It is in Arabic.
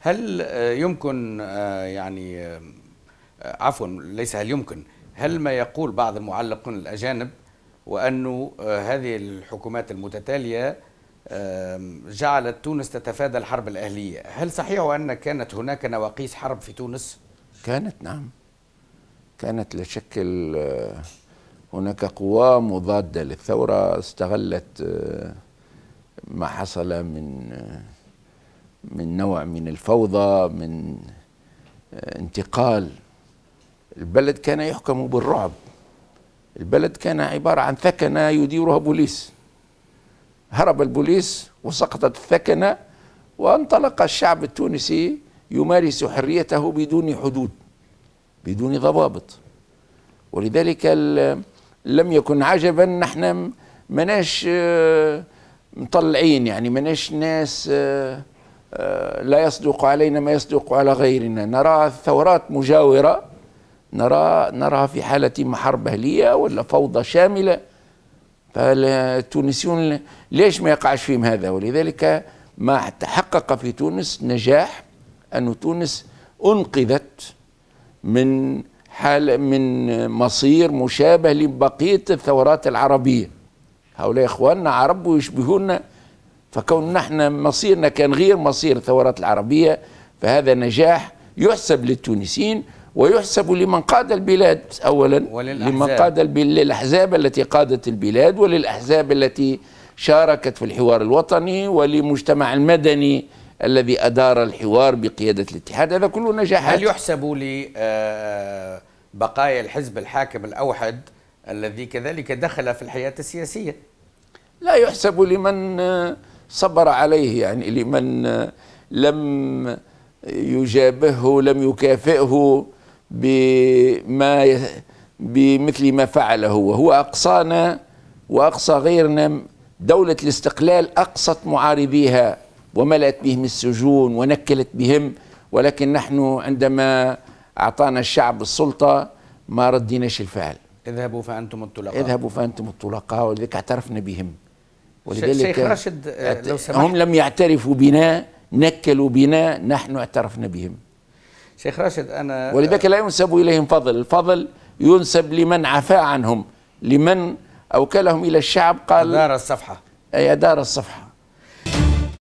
هل آه، يمكن آه، يعني آه، عفوا ليس هل يمكن هل ما يقول بعض المعلقون الأجانب وأنه هذه الحكومات المتتالية جعلت تونس تتفادى الحرب الأهلية هل صحيح أن كانت هناك نواقيس حرب في تونس؟ كانت نعم كانت لا شك هناك قوى مضادة للثورة استغلت ما حصل من من نوع من الفوضى من آه، انتقال البلد كان يحكم بالرعب البلد كان عبارة عن ثكنة يديرها بوليس هرب البوليس وسقطت الثكنة وانطلق الشعب التونسي يمارس حريته بدون حدود بدون ضوابط ولذلك لم يكن عجبا نحن مناش آه، مطلعين يعني مناش ناس آه، آه، لا يصدق علينا ما يصدق على غيرنا نرى ثورات مجاورة نرى نراها في حالة حرب أهلية ولا فوضى شاملة فالتونسيون ليش ما يقعش فيهم هذا ولذلك ما تحقق في تونس نجاح أن تونس أنقذت من حال من مصير مشابه لبقية الثورات العربية هؤلاء إخواننا عرب ويشبهوننا فكون نحن مصيرنا كان غير مصير الثورات العربية فهذا نجاح يحسب للتونسيين ويحسب لمن قاد البلاد أولا وللأحزاب. لمن قاد للأحزاب التي قادت البلاد وللأحزاب التي شاركت في الحوار الوطني ولمجتمع المدني الذي أدار الحوار بقيادة الاتحاد هذا كله نجاحات هل يحسب لبقايا آه، الحزب الحاكم الأوحد الذي كذلك دخل في الحياة السياسية لا يحسب لمن آه، صبر عليه يعني لمن لم يجابهه لم يكافئه بما بمثل ما فعله وهو أقصانا وأقصى غيرنا دولة الاستقلال أقصت معارضيها وملأت بهم السجون ونكلت بهم ولكن نحن عندما أعطانا الشعب السلطة ما رديناش الفعل اذهبوا فأنتم الطلقاء اذهبوا فأنتم الطلقاء ولذلك اعترفنا بهم ولذلك شيخ راشد آه، لو سمحت هم لم يعترفوا بنا نكلوا بنا نحن اعترفنا بهم شيخ راشد أنا ولذلك لا ينسب إليهم فضل الفضل ينسب لمن عفا عنهم لمن أوكلهم إلى الشعب قال دار الصفحة أي دار الصفحة